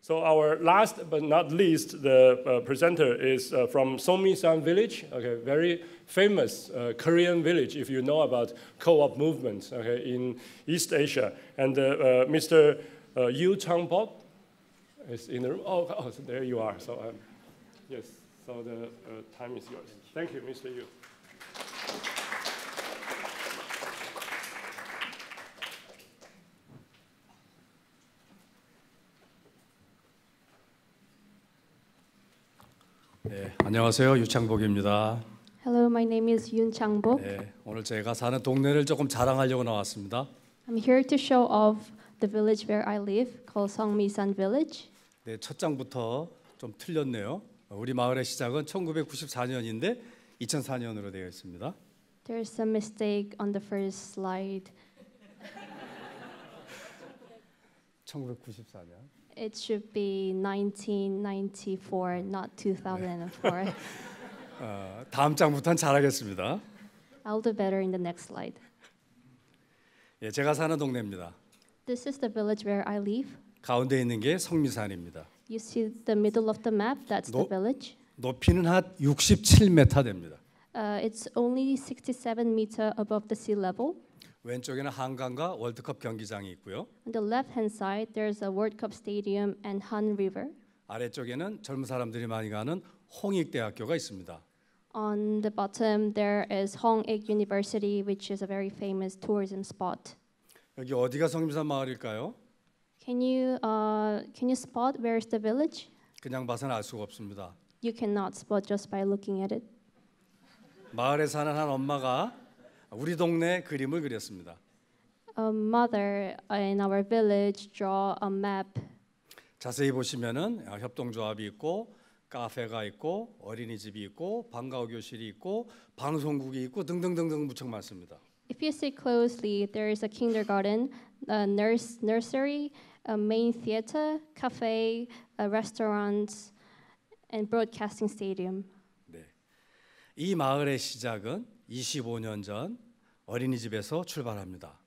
So our last but not least, the uh, presenter is uh, from Songmisan village, okay, very famous uh, Korean village if you know about co-op movement okay, in East Asia. And uh, uh, Mr. Uh, Yu Changbok is in the room. Oh, oh so there you are. So um, yes, so the time is yours. Thank you, Mr. Yu. 안녕하세요. 유창복입니다. Hello, my name is Yoon Changbok. 네, 오늘 제가 사는 동네를 조금 자랑하려고 나왔습니다. I'm here to show off the village where I live, called Songmisan Village. 네, 첫 장부터 좀 틀렸네요. 우리 마을의 시작은 1994년인데 2004년으로 되어 있습니다. There's some mistake on the first slide. 1994년. it should be 1994, not 2004. 어, 다음 장부터는 잘하겠습니다. I'll do better in the next slide. 예, 제가 사는 동네입니다. This is the village where I live. 가운데 있는 게 성미산입니다. You see the middle of the map, that's the No. village. 높이는 한 67m 됩니다. Uh, it's only 67 meter above the sea level. 왼쪽에는 한강과 월드컵 경기장이 있고요. On the left-hand side, there's a World Cup stadium and Han River. 아래쪽에는 젊은 사람들이 많이 가는 홍익대학교가 있습니다. On the bottom, there is Hongik University, which is a very famous tourism spot. 여기 어디가 성림산 마을일까요? Can you uh, can you spot where's the village? 그냥 봐서는 알 수가 없습니다. You cannot spot just by looking at it. 마을에 사는 한 엄마가 우리 동네 그림을 그렸습니다. A mother in our village draw a map. 자세히 보시면은 협동조합이 있고 카페가 있고 어린이집이 있고 방과후 교실이 있고 방송국이 있고 등등등등 무척 많습니다. If you see closely, there is a kindergarten, a nurse nursery, a main theater, cafe, a restaurant, and broadcasting stadium. 네, 이 마을의 시작은 25년 전 어린이집에서 출발합니다.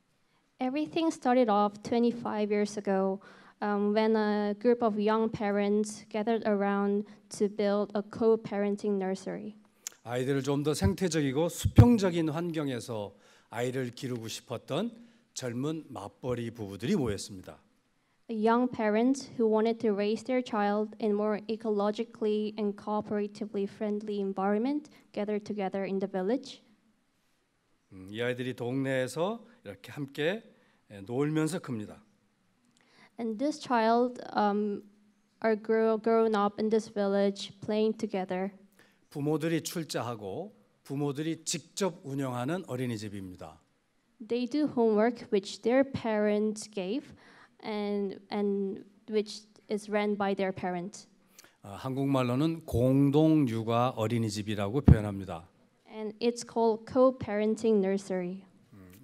Everything started off 25 years ago um, when a group of young parents gathered around to build a co-parenting nursery. 아이들을 좀 더 생태적이고 수평적인 환경에서 아이를 기르고 싶었던 젊은 맞벌이 부부들이 모였습니다. Young parents who wanted to raise their child in more ecologically and cooperatively friendly environment gathered together in the village. 음, 이 아이들이 동네에서 이렇게 함께 놀면서 큽니다. And this child um, are grow, grown up in this village playing together. 부모들이 출자하고 부모들이 직접 운영하는 어린이집입니다. They do homework which their parents gave and and which is run by their parent. 어, 한국말로는 공동 육아 어린이집이라고 표현합니다. and it's called co-parenting nursery.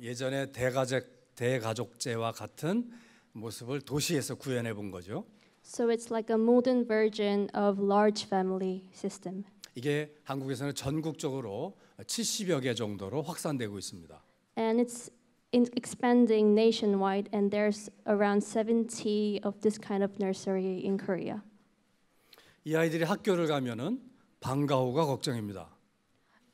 예전에 대가족 대가족제와 같은 모습을 도시에서 구현해 본 거죠. So it's like a modern version of large family system. 이게 한국에서는 전국적으로 70여 개 정도로 확산되고 있습니다. And it's expanding nationwide and there's around 70 of this kind of nursery in Korea. 이 아이들이 학교를 가면은 방과후가 걱정입니다.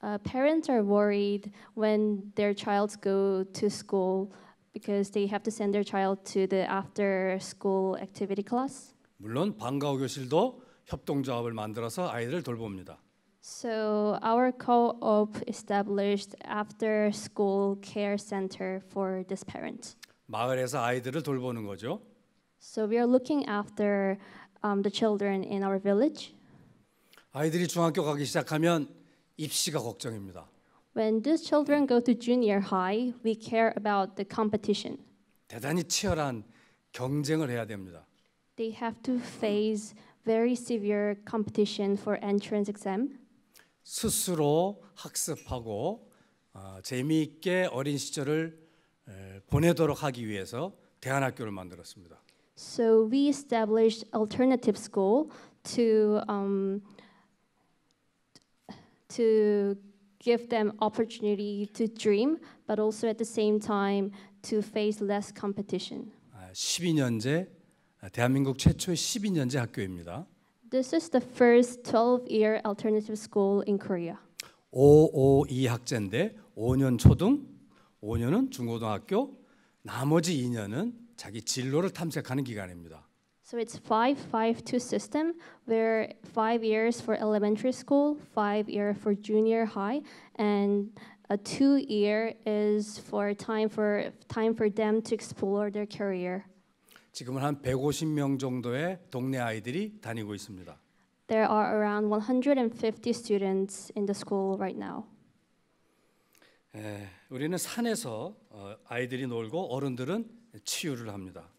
uh, parents are worried when their child go to school because they have to send their child to the after school activity class. 물론 방과후 교실도 협동조합을 만들어서 아이들을 돌봅니다. So our co-op established after school care center for this parent. 마을에서 아이들을 돌보는 거죠. So we are looking after um, the children in our village. 아이들이 중학교 가기 시작하면 입시가 걱정입니다. When these children go to junior high, we care about the competition. 대단히 치열한 경쟁을 해야 됩니다. They have to face very severe competition for entrance exam. 스스로 학습하고 어, 재미있게 어린 시절을 에, 보내도록 하기 위해서 대안학교를 만들었습니다. So we established alternative school to um, to give them opportunity to dream, but also at the same time to face less competition. 12년제 대한민국 최초의 12년제 학교입니다. This is the first 12-year alternative school in Korea. 552 학제인데 5년 초등, 5년은 중고등학교, 나머지 2년은 자기 진로를 탐색하는 기간입니다. So it's 5-5-2 system where five years for elementary school, five year for junior high, and a two year is for time for time for them to explore their career. 지금은 한 150명 정도의 동네 아이들이 다니고 있습니다. There are around 150 students in the school right now. 에, 우리는 산에서 어, 아이들이 놀고 어른들은 치유를 합니다.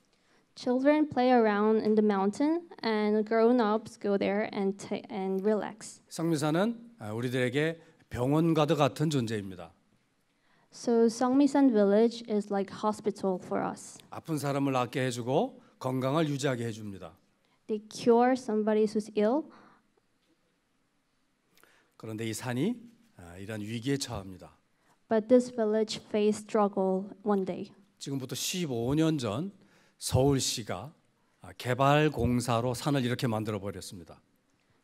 Children play around in the mountain and grown-ups go there and and relax. 상미산은 우리들에게 병원과도 같은 존재입니다. So Songmisan village is like hospital for us. 아픈 사람을 낫게 해 주고 건강을 유지하게 해 줍니다. They cure somebody who's ill. 그런데 이 산이 이런 위기에 처합니다. But this village faced struggle one day. 지금부터 15년 전 서울시가 개발 공사로 산을 이렇게 만들어 버렸습니다.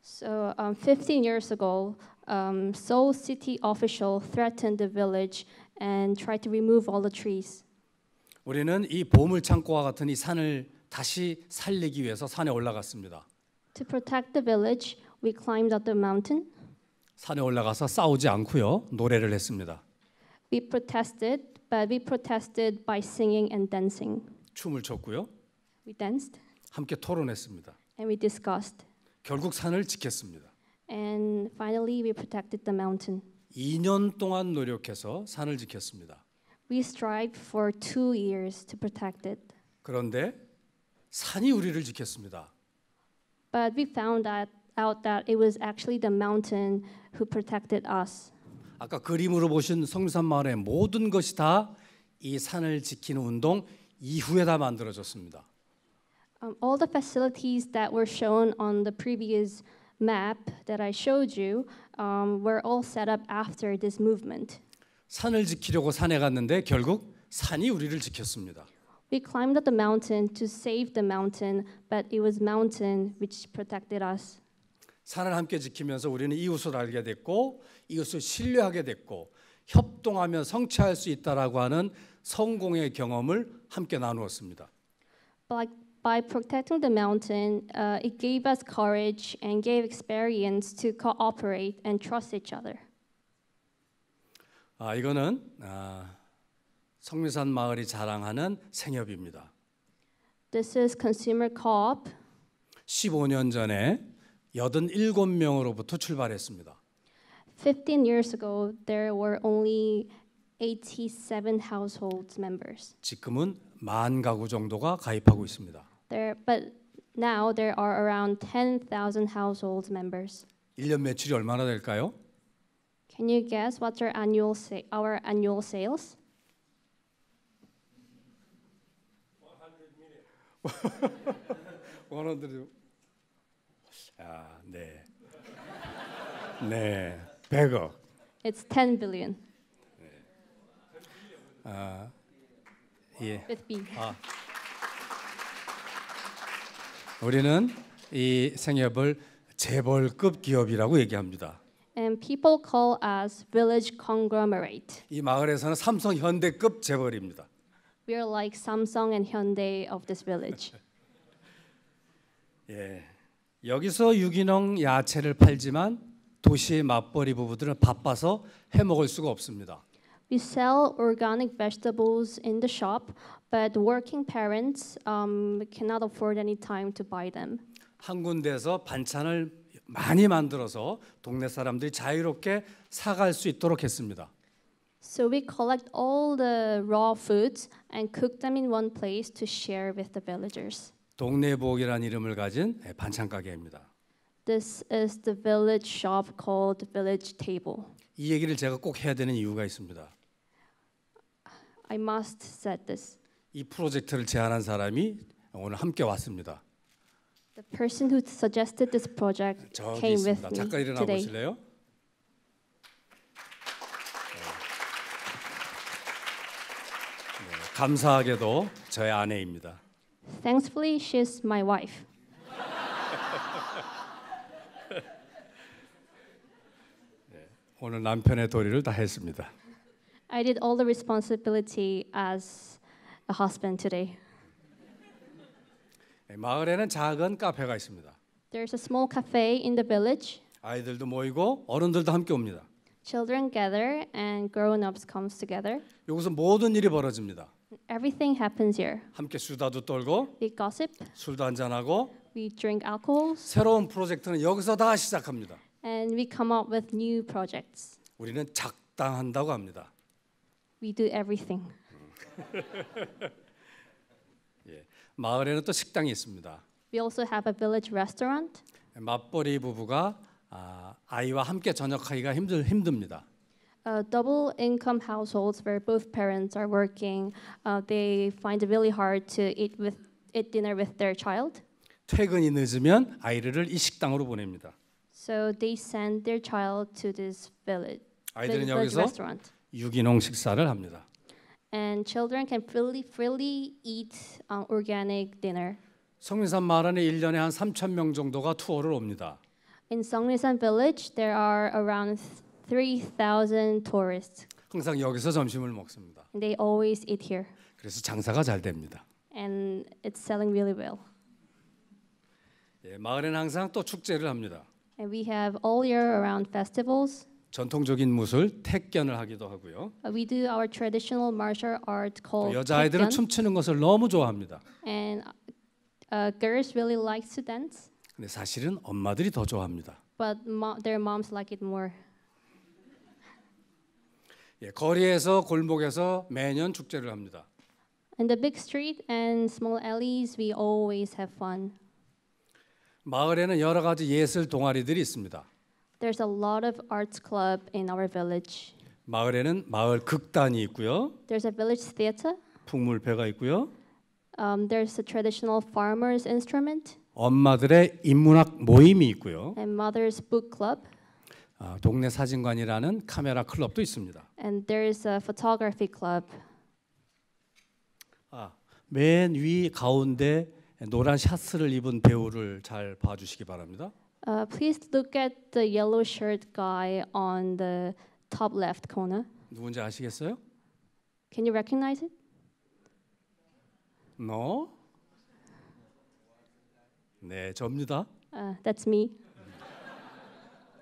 So um, 15 years ago, um, Seoul city official threatened the village and tried to remove all the trees. 우리는 이 보물 창고와 같은 이 산을 다시 살리기 위해서 산에 올라갔습니다. To protect the village, we climbed up the mountain. 산에 올라가서 싸우지 않고요. 노래를 했습니다. We protested, but we protested by singing and dancing. 춤을 췄고요. We danced. 함께 토론했습니다. And we discussed. 결국 산을 지켰습니다. And finally we protected the mountain. 2년 동안 노력해서 산을 지켰습니다. We strived for two years to protect it. 그런데 산이 우리를 지켰습니다. But we found that out that it was actually the mountain who protected us. 아까 그림으로 보신 성산 마을의 모든 것이 다 이 산을 지키는 운동 이후에 다 만들어졌습니다. Um, all the facilities that were shown on the previous map that I showed you um, were all set up after this movement. 산을 지키려고 산에 갔는데 결국 산이 우리를 지켰습니다. We climbed up the mountain to save the mountain, but it was mountain which protected us. 산을 함께 지키면서 우리는 이웃을 알게 됐고 이웃을 신뢰하게 됐고 협동하며 성취할 수 있다라고 하는 성공의 경험을 함께 나누었습니다. Like by protecting the mountain, uh, it gave us courage and gave experience to cooperate and trust each other. 아 이거는 아, 성미산 마을이 자랑하는 생협입니다. This is Consumer Co-op. 15년 전에 87명으로부터 출발했습니다. 15 years ago, there were only 87 household members. 지금은 만 가구 정도가 가입하고 있습니다. There, but now there are around 10,000 household members. 1년 매출이 얼마나 될까요? Can you guess what's our annual sa- our annual sales? 100 아, 네. 네. 100억. It's 10 billion. 아, 예. 아. 우리는 이 생협을 재벌급 기업이라고 얘기합니다. And people call us village conglomerate. 이 마을에서는 삼성 현대급 재벌입니다. We are like Samsung and Hyundai of this village. 예. 여기서 유기농 야채를 팔지만 도시의 맞벌이 부부들은 바빠서 해 먹을 수가 없습니다. We sell organic vegetables in the shop, but working parents um, cannot afford any time to buy them. 한 군데서 반찬을 많이 만들어서 동네 사람들이 자유롭게 사갈 수 있도록 했습니다. So we collect all the raw foods and cook them in one place to share with the villagers. 동네 동네복이라는 이름을 가진 반찬 가게입니다. This is the village shop called Village Table. 이 얘기를 제가 꼭 해야 되는 이유가 있습니다. I must set this. 이 프로젝트를 제안한 사람이 오늘 함께 왔습니다. The person who suggested this project 저기 came 있습니다. with me 잠깐 일어나 today. 보실래요? 네, 감사하게도 저의 아내입니다. Thankfully, she's my wife. 오늘 남편의 도리를 다 했습니다. I did all the responsibility as a husband today. 마을에는 작은 카페가 있습니다. There's a small cafe in the village. 아이들도 모이고 어른들도 함께 옵니다. Children gather and grown-ups comes together. 여기서 모든 일이 벌어집니다. Everything happens here. 함께 수다도 떨고 We gossip. 술도 한잔 하고 We drink alcohol. 새로운 프로젝트는 여기서 다 시작합니다. And we come up with new projects. 우리는 작당한다고 합니다. We do everything. 예, 마을에는 또 식당이 있습니다. We also have a village restaurant. 맞벌이 부부가 아, 아이와 함께 저녁하기가 힘들 힘듭니다. Uh, double income households where both parents are working, uh, they find it really hard to eat with eat dinner with their child. 퇴근이 늦으면 아이를 이 식당으로 보냅니다. So they send their child to this village. 아이들은 여기서 restaurant. 유기농 식사를 합니다. And children can freely freely eat um, organic dinner. 성리산 마을안에 1년에 한 3천 명 정도가 투어를 옵니다. In Songrisan village there are around 3,000 tourists. 항상 여기서 점심을 먹습니다. And they always eat here. 그래서 장사가 잘 됩니다. And it's selling really well. 예, 마을에는 항상 또 축제를 합니다. And we have all year around festivals. 전통적인 무술 택견을 하기도 하고요. We do our traditional martial art called 여자아이들은 택견. 춤추는 것을 너무 좋아합니다. And uh, girls really like to dance. 근데 사실은 엄마들이 더 좋아합니다. But mo their moms like it more. 예, 거리에서 골목에서 매년 축제를 합니다. In the big street and small alleys, we always have fun. 마을에는 여러 가지 예술 동아리들이 있습니다. There's a lot of arts club in our village. 마을에는 마을 극단이 있고요. There's a village theater. 풍물배가 있고요. Um, there's a traditional farmer's instrument. 엄마들의 인문학 모임이 있고요. And mother's book club. 아, 동네 사진관이라는 카메라 클럽도 있습니다. And there's a photography club. 아, 맨 위 가운데 노란 샤츠를 입은 배우를 잘 봐주시기 바랍니다. Uh, please look at the yellow shirt guy on the top left corner. 누군지 아시겠어요? Can you recognize it? No. 네, 접니다. Uh, that's me.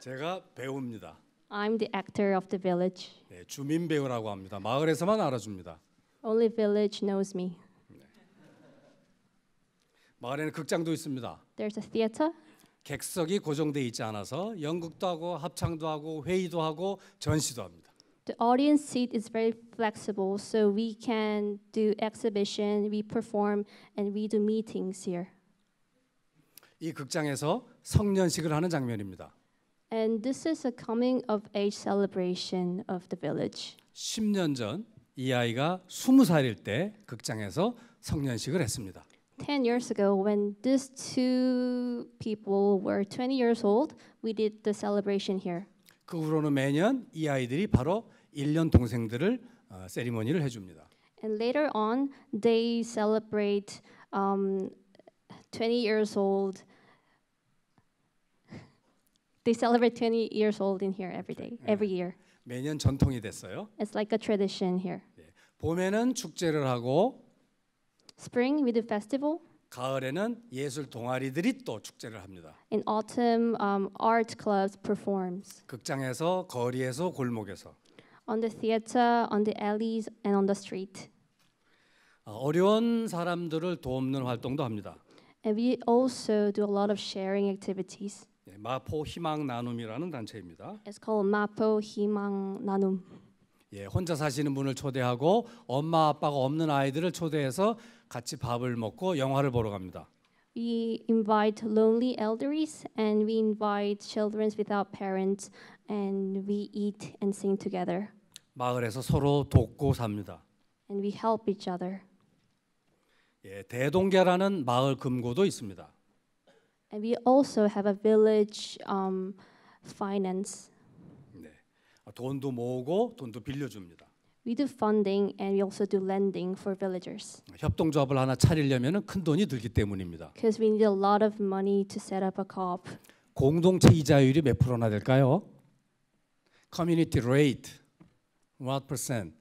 제가 배우입니다. I'm the actor of the village. 네, 주민 배우라고 합니다. 마을에서만 알아줍니다. Only village knows me. 네. 마을에는 극장도 있습니다. There's a theater. 객석이 고정돼 있지 않아서 연극도 하고 합창도 하고 회의도 하고 전시도 합니다. The audience seat is very flexible, so we can do exhibition, we perform, and we do meetings here. 이 극장에서 성년식을 하는 장면입니다. And this is a coming of age celebration of the village. 10년 전 이 아이가 20살일 때 극장에서 성년식을 했습니다. 10 years ago, when these two people were 20 years old, we did the celebration here. 그 후로는 매년 이 아이들이 바로 1년 동생들을 어, 세리머니를 해줍니다. And later on, they celebrate um, 20 years old. They celebrate 20 years old in here every day, every year. 매년 전통이 됐어요. It's like a tradition here. 봄에는 축제를 하고 Spring we do festival. 가을에는 예술 동아리들이 또 축제를 합니다. In autumn, um, art clubs performs. 극장에서 거리에서 골목에서. On the theater, on the alleys, and on the street. 어려운 사람들을 돕는 활동도 합니다. And we also do a lot of sharing activities. 예, 마포 희망 나눔이라는 단체입니다. It's called 마포 희망 나눔. 예, 혼자 사시는 분을 초대하고 엄마 아빠가 없는 아이들을 초대해서 같이 밥을 먹고 영화를 보러 갑니다. We invite lonely elders and we invite children without parents and we eat and sing together. 마을에서 서로 돕고 삽니다. And we help each other. 예, 대동계라는 마을 금고도 있습니다. And we also have a village um, finance. 네, 돈도 모으고 돈도 빌려줍니다. We do funding and we also do lending for villagers. 협동조합을 하나 차리려면 큰 돈이 들기 때문입니다. Because we need a lot of money to set up a co-op. 공동체 이자율이 몇 프로나 될까요? Community rate, what percent?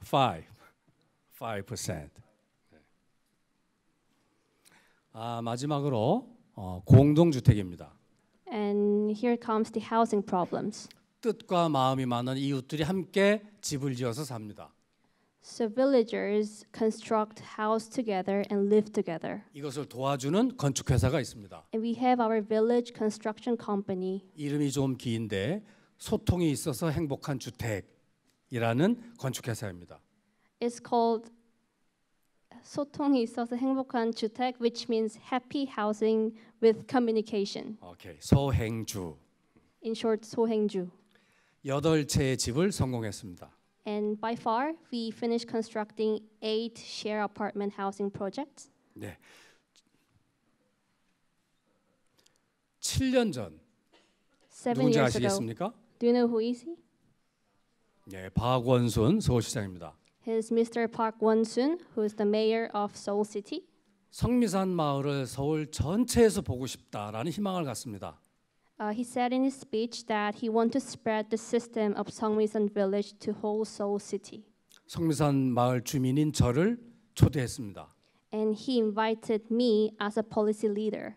f i 아 마지막으로 어, 공동주택입니다. And here comes the housing problems. 뜻과 마음이 많은 이웃들이 함께 집을 지어서 삽니다. So villagers construct house together and live together. 이것을 도와주는 건축 회사가 있습니다. And we have our village construction company. 이름이 좀 긴데 소통이 있어서 행복한 주택이라는 건축 회사입니다. It's called 소통이 있어서 행복한 주택, which means happy housing with communication. 오케이, okay, 소행주. In short, 소행주. 여덟 채의 집을 성공했습니다. And by far, we finished constructing eight share apartment housing projects. 네. 7년 전 Seven 누군지 years ago. 아시겠습니까? Do you know who is he? 네, 박원순 서울시장입니다. He's Mr. Park Won-sun, who is the mayor of Seoul City. 성미산 마을을 서울 전체에서 보고 싶다라는 희망을 갖습니다. Uh, he said in his speech that he wanted to spread the system of Songmisan village to whole Seoul city. 성미산 마을 주민인 저를 초대했습니다. And he invited me as a policy leader.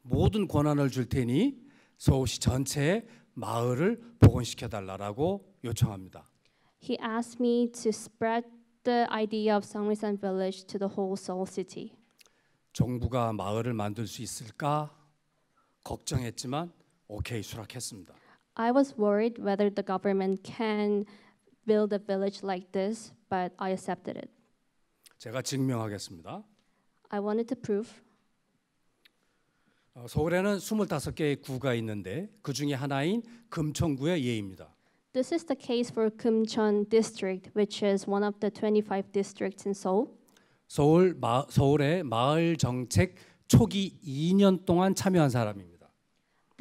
모든 권한을 줄 테니 서울시 전체의 마을을 복원시켜 달라라고 요청합니다. He asked me to spread the idea of Songmisan village to the whole Seoul city. 정부가 마을을 만들 수 있을까 걱정했지만 오케이 수락했습니다. I was worried whether the government can build a village like this, but I accepted it. 제가 증명하겠습니다. I wanted to prove. 어, 서울에는 25개의 구가 있는데 그 중에 하나인 금천구의 예입니다. This is the case for Kumcheon district, which is one of the 25 districts in Seoul. 서울 마, 서울의 마을 정책 초기 2년 동안 참여한 사람입니다.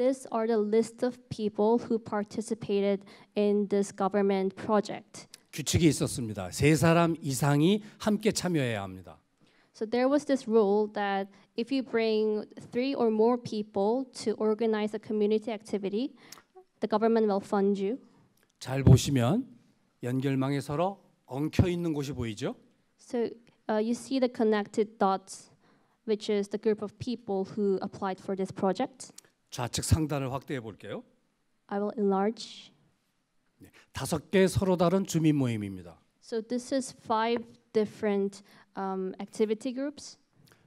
These are the list of people who participated in this government project. 규칙이 있었습니다. 세 사람 이상이 함께 참여해야 합니다. So there was this rule that if you bring three or more people to organize a community activity, the government will fund you. 잘 보시면 연결망에 서로 엉켜 있는 곳이 보이죠? So uh, you see the connected dots, which is the group of people who applied for this project. 좌측 상단을 확대해 볼게요. I will enlarge. 네, 다섯 개 서로 다른 주민 모임입니다. So this is five different um, activity groups.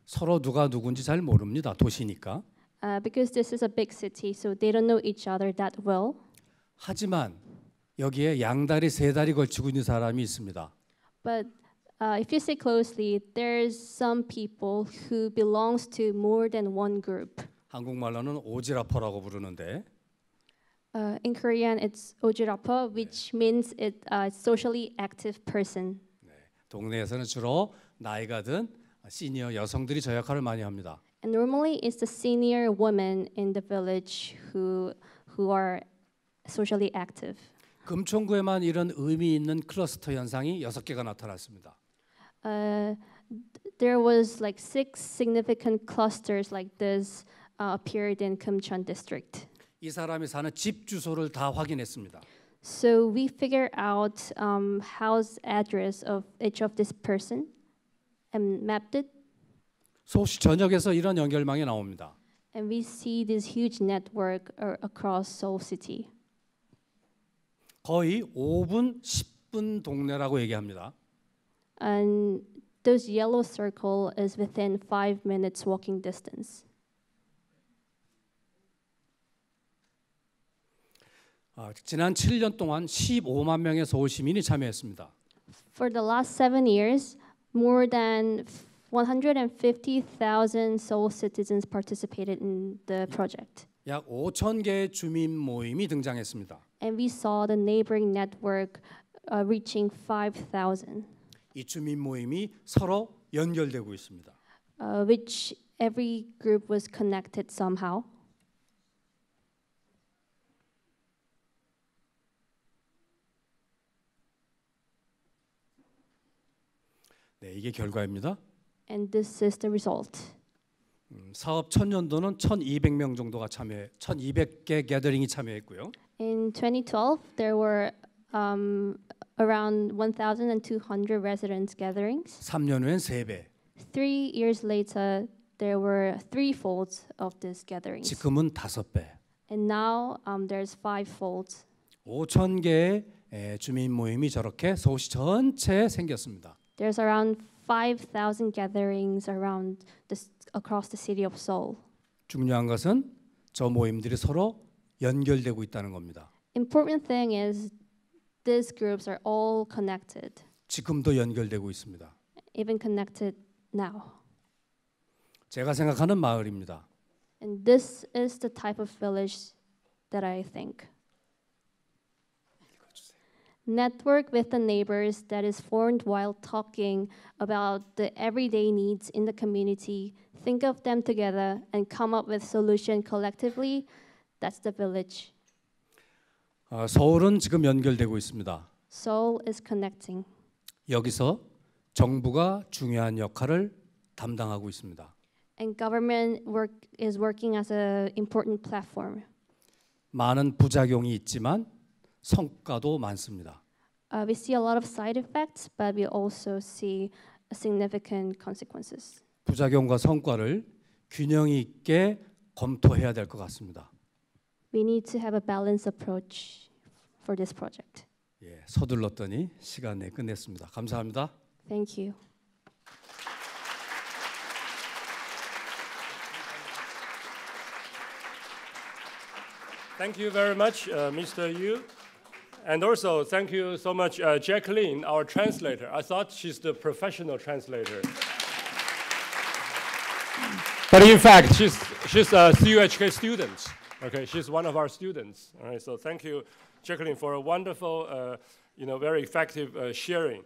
서로 누가 누군지 잘 모릅니다. 도시니까. Uh, because this is a big city, so they don't know each other that well. 하지만 여기에 양다리 세 다리 걸치고 있는 사람이 있습니다. But uh, if you see closely, there's some people who belongs to more than one group. 한국말로는 오지라퍼라고 부르는데 Uh, in Korean, it's ojirapa, which means it a socially active person. 네, 동네에서는 주로 나이가 든 시니어 여성들이 저 역할을 많이 합니다. And normally, it's the senior women in the village who who are socially active. 금천구에만 이런 의미 있는 클러스터 현상이 여섯 개가 나타났습니다. Uh, there was like six significant clusters like this. Uh, appeared in Kumchon district. 이 사람이 사는 집 주소를 다 확인했습니다. So we figured out um, house address of each of this person and mapped it. 서울시 전역에서 이런 연결망이 나옵니다. And we see this huge network uh, across Seoul City. 거의 5분, 10분 동네라고 얘기합니다. And those yellow circle is within 5 minutes walking distance. 지난 7년 동안 15만 명의 서울 시민이 참여했습니다. For the last 7 years, more than 150,000 Seoul citizens participated in the project. 약 5천 개의 주민 모임이 등장했습니다. And we saw the neighboring network uh, reaching 5,000. 이 주민 모임이 서로 연결되고 있습니다. Uh, which every group was connected somehow. 네, 이게 결과입니다. And this is the result. 음, 사업 천년도는 1,200명 정도가 참여, 1,200개 게더링이 참여했고요. In 2012, there were um, around 1,200 residents gatherings. 3년 후엔 3배. Three years later, there were three folds of these gatherings. 지금은 다섯 배. And now um, there's five folds. 5천 개의 주민 모임이 저렇게 서울시 전체에 생겼습니다. There's around 5,000 gatherings around the, across the city of Seoul. 중요한 것은 저 모임들이 서로 연결되고 있다는 겁니다. Important thing is these groups are all connected. 지금도 연결되고 있습니다. Even connected now. 제가 생각하는 마을입니다. And this is the type of village that I think network with the neighbors that is formed while talking about the everyday needs in the community, think of them together, and come up with solution collectively. That's the village. 어, 서울은 지금 연결되고 있습니다. Seoul is connecting. 여기서 정부가 중요한 역할을 담당하고 있습니다. And government work is working as an important platform. 많은 부작용이 있지만 성과도 많습니다. Uh, we see a lot of side effects, but we also see significant consequences. 부작용과 성과를 균형 있게 검토해야 될 것 같습니다. We need to have a balanced approach for this project. 예, 서둘렀더니 시간 내 끝냈습니다. 감사합니다. Thank you. Thank you very much, uh, Mr. Yu. And also, thank you so much, uh, Jacqueline, our translator. I thought she's the professional translator. But in fact, she's, she's a CUHK student. Okay, she's one of our students. All right, so thank you, Jacqueline, for a wonderful, uh, you know, very effective uh, sharing.